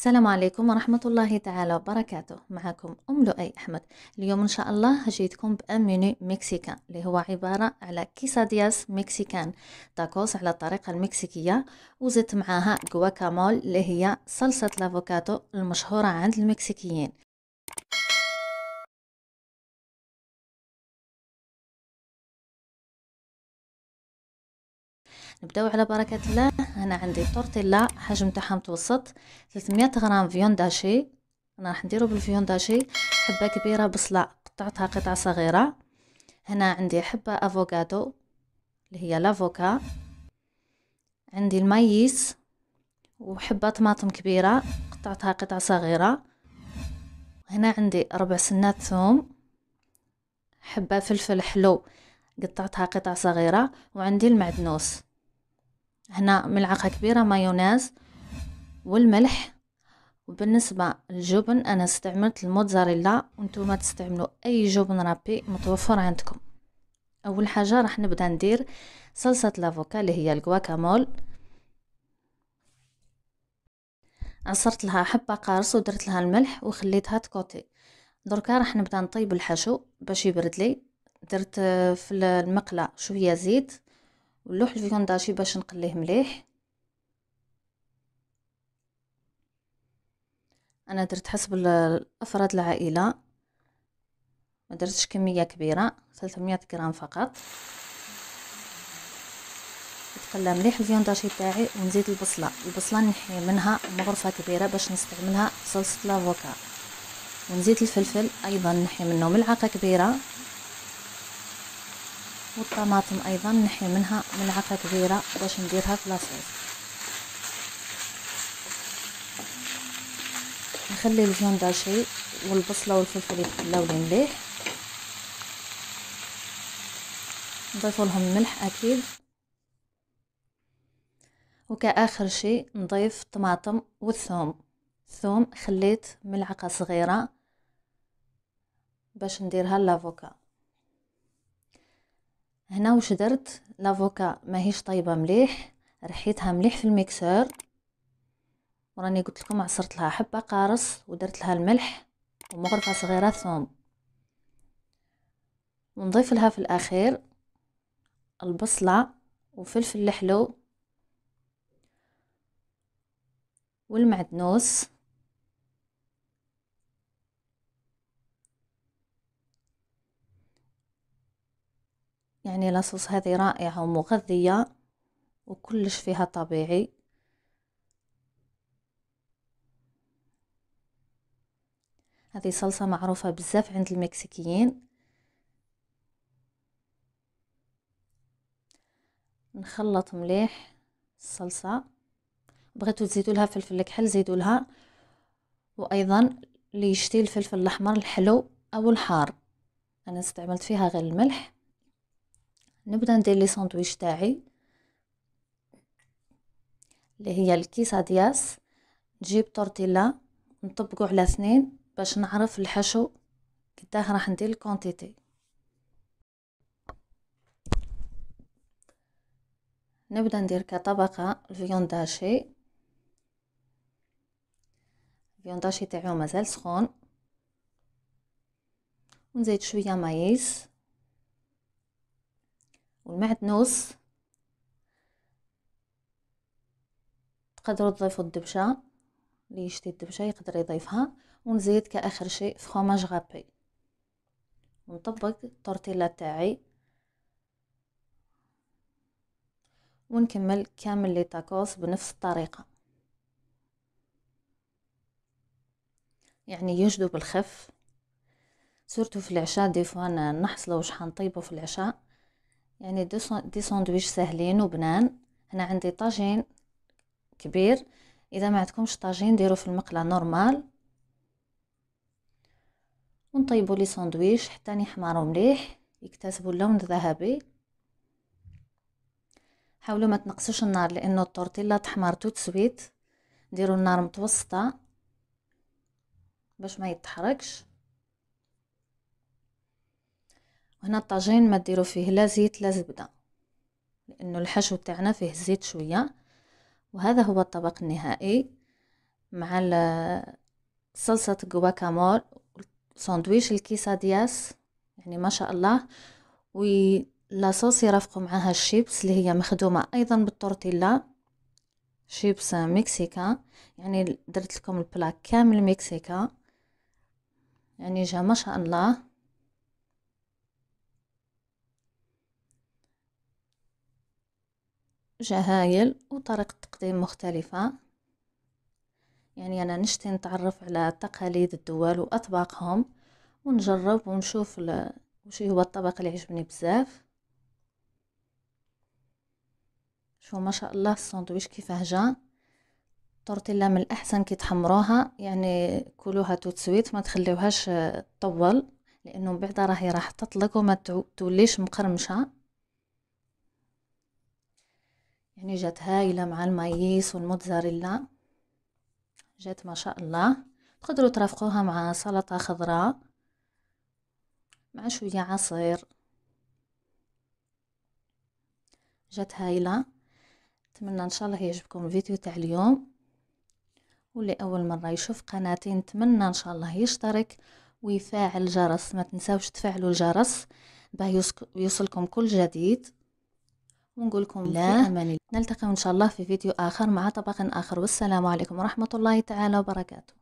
السلام عليكم ورحمة الله تعالى وبركاته معكم أم لؤي أحمد اليوم إن شاء الله جيتكم بأمينو مكسيكان اللي هو عبارة على كيسادياس مكسيكان تاكوس على الطريقة المكسيكية وزدت معاها جواكامول اللي هي صلصة الأفوكادو المشهورة عند المكسيكيين نبداو على بركة الله هنا عندي طورتيلا حجم تاعها متوسط 300 غرام فيون داشي انا راح نديرو بالفيون داشي حبة كبيرة بصلة قطعتها قطع صغيرة هنا عندي حبة افوكادو اللي هي لافوكا عندي المايس وحبة طماطم كبيرة قطعتها قطع صغيرة هنا عندي ربع سنات ثوم حبة فلفل حلو قطعتها قطع صغيرة وعندي المعدنوس هنا ملعقة كبيرة مايونيز والملح وبالنسبة للجبن أنا استعملت الموتزاريلا وانتم تستعملوا أي جبن رابي متوفر عندكم أول حاجة راح نبدأ ندير صلصة لافوكا اللي هي الجواكامول عصرت لها حبة قارص ودرت لها الملح وخليتها تكوتي دركا راح نبدا نطيب الحشو باش يبرد لي درت في المقلة شوية زيت ونلوح الفيونداجي باش نقليه مليح انا درت حسب افراد العائله ما درتش كميه كبيره 300 غرام فقط يتقلى مليح الفيونداجي تاعي ونزيد البصله البصله نحي منها مغرفه كبيره باش نستعملها في صلصه لافوكا ونزيد الفلفل ايضا نحي منه ملعقه كبيره والطماطم ايضا نحي منها ملعقه كبيره باش نديرها في لاصوص نخلي الجون داشي والبصله والفلفل يتقلاو لي مليح نضيف لهم الملح اكيد وكاخر شي نضيف الطماطم والثوم الثوم خليت ملعقه صغيره باش نديرها لافوكا هنا واش درت لافوكا ماهيش طايبه مليح رحيتها مليح في الميكسور وراني قلت لكم عصرت لها حبه قارص ودرت لها الملح ومغرفه صغيره ثوم ونضيف لها في الاخير البصله وفلفل الحلو والمعدنوس يعني لاصوص هذه رائعة ومغذية وكلش فيها طبيعي هذه صلصة معروفة بزاف عند المكسيكيين نخلط مليح الصلصة بغيتو تزيدوا لها فلفل الكحل زيدوا لها وايضا اللي يشتي الفلفل الاحمر الحلو او الحار انا استعملت فيها غير الملح نبدا ندير لي ساندويتش تاعي اللي هي الكيسه دياس نجيب طورتيلا نطبقو على اثنين باش نعرف الحشو قداه راح ندير الكونتيتي نبدا ندير كطبقه الفيونداشي الفيونداشي تاعو مازال سخون ونزيد شويه مايز والمعدنوس تقدروا تضيفوا الدبشة اللي يشتي الدبشة يقدر يضيفها ونزيد كآخر شيء فخوماج غابي ونطبق التورتيلا تاعي ونكمل كامل لي تاكوس بنفس الطريقة يعني يجدو بالخف سورتو في العشاء ديفوا نحصلو شحال حنطيبو في العشاء يعني دي, ساندويتش ساهلين سهلين وبنان هنا عندي طاجين كبير اذا ما عندكمش طاجين ديروا في المقله نورمال ونطيبوا لي ساندويش حتى يحمروا مليح يكتسبوا اللون الذهبي حاولوا ما تنقصوش النار لانه التورتيلا تحمر توت سويت ديروا النار متوسطه باش ما يتحرقش وهنا الطاجين ما ديروا فيه لا زيت لا زبده لانه الحشو تاعنا فيه زيت شويه وهذا هو الطبق النهائي مع صلصه جواكامول ساندويش الكيسه دياس يعني ما شاء الله ولاصوص يرافقوا معها الشيبس اللي هي مخدومه ايضا بالتورتيلا شيبس مكسيكا يعني درت لكم البلاك كامل مكسيكا يعني جا ما شاء الله جهايل وطريقة تقديم مختلفة يعني أنا نشتي نتعرف على تقاليد الدول وأطباقهم ونجرب ونشوف وش وشي هو الطبق اللي عجبني بزاف شو ما شاء الله الساندويش كيفاه جا التورتيلا من الأحسن كي تحمروها يعني كلوها توتسويت ما تخليوهاش طول لأنه بعدا راهي راح تطلق وما توليش مقرمشة يعني جات هايلة مع المايس والموتزاريلا جات ما شاء الله تقدروا ترافقوها مع سلطة خضراء مع شوية عصير جات هايلة نتمنى ان شاء الله يعجبكم الفيديو تاع اليوم واللي اول مرة يشوف قناتي نتمنى ان شاء الله يشترك ويفعل الجرس ما تنساوش تفعلوا الجرس باه يوصلكم كل جديد ونقول لكم لا في أمان الله نلتقي إن شاء الله في فيديو آخر مع طبق آخر والسلام عليكم ورحمة الله تعالى وبركاته